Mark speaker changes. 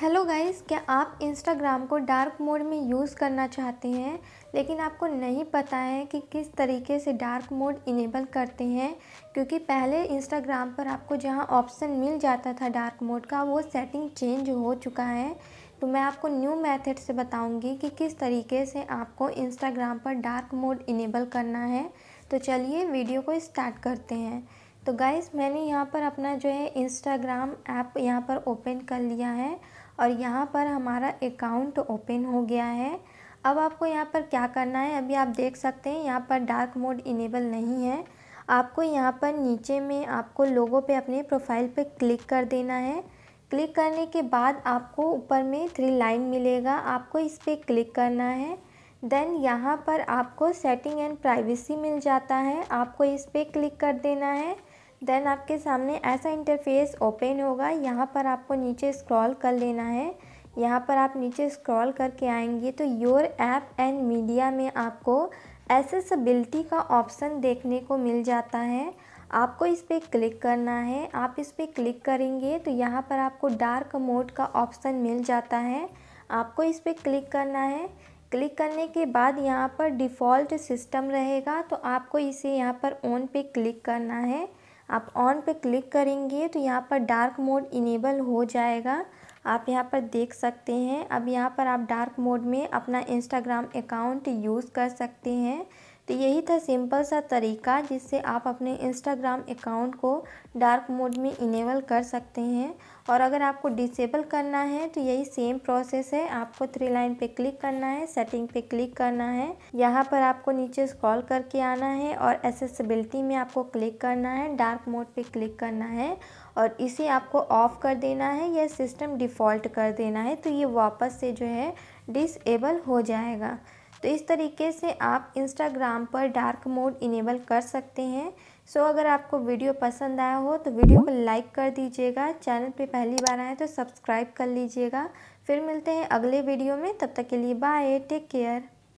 Speaker 1: hello guys क्या आप Instagram को डार्क मोड में यूज़ करना चाहते हैं लेकिन आपको नहीं पता है कि किस तरीके से डार्क मोड इनेबल करते हैं क्योंकि पहले इंस्टाग्राम पर आपको जहां ऑप्शन मिल जाता था डार्क मोड का वो सेटिंग चेंज हो चुका है तो मैं आपको न्यू मेथड से बताऊंगी कि किस तरीके से आपको इंस्टाग्राम पर डार्क मोड इनेबल करना है तो चलिए वीडियो को स्टार्ट करते हैं तो गाइस मैंने यहाँ पर अपना जो है इंस्टाग्राम ऐप यहाँ पर ओपन कर लिया है और यहाँ पर हमारा अकाउंट ओपन हो गया है अब आपको यहाँ पर क्या करना है अभी आप देख सकते हैं यहाँ पर डार्क मोड इनेबल नहीं है आपको यहाँ पर नीचे में आपको लोगों पे अपने प्रोफाइल पे क्लिक कर देना है क्लिक करने के बाद आपको ऊपर में थ्री लाइन मिलेगा आपको इस पर क्लिक करना है देन यहाँ पर आपको सेटिंग एंड प्राइवेसी मिल जाता है आपको इस पर क्लिक कर देना है देन आपके सामने ऐसा इंटरफेस ओपन होगा यहाँ पर आपको नीचे स्क्रॉल कर लेना है यहाँ पर आप नीचे स्क्रॉल करके आएंगे तो योर ऐप एंड मीडिया में आपको एसेसबिलिटी का ऑप्शन देखने को मिल जाता है आपको इस पर क्लिक करना है आप इस पर क्लिक करेंगे तो यहाँ पर आपको डार्क मोड का ऑप्शन मिल जाता है आपको इस पर क्लिक करना है क्लिक करने के बाद यहाँ पर डिफ़ॉल्ट सिस्टम रहेगा तो आपको इसे यहाँ पर ऑन पे क्लिक करना है आप ऑन पे क्लिक करेंगे तो यहाँ पर डार्क मोड इनेबल हो जाएगा आप यहाँ पर देख सकते हैं अब यहाँ पर आप डार्क मोड में अपना इंस्टाग्राम अकाउंट यूज़ कर सकते हैं तो यही था सिंपल सा तरीका जिससे आप अपने इंस्टाग्राम अकाउंट को डार्क मोड में इनेबल कर सकते हैं और अगर आपको डिसेबल करना है तो यही सेम प्रोसेस है आपको थ्री लाइन पे क्लिक करना है सेटिंग पे क्लिक करना है यहाँ पर आपको नीचे स्क्रॉल करके आना है और एसेसिबिलिटी में आपको क्लिक करना है डार्क मोड पे क्लिक करना है और इसे आपको ऑफ़ कर देना है या सिस्टम डिफ़ॉल्ट कर देना है तो ये वापस से जो है डिसेबल हो जाएगा तो इस तरीके से आप इंस्टाग्राम पर डार्क मोड इनेबल कर सकते हैं सो अगर आपको वीडियो पसंद आया हो तो वीडियो को लाइक कर दीजिएगा चैनल पे पहली बार आए तो सब्सक्राइब कर लीजिएगा फिर मिलते हैं अगले वीडियो में तब तक के लिए बाय टेक केयर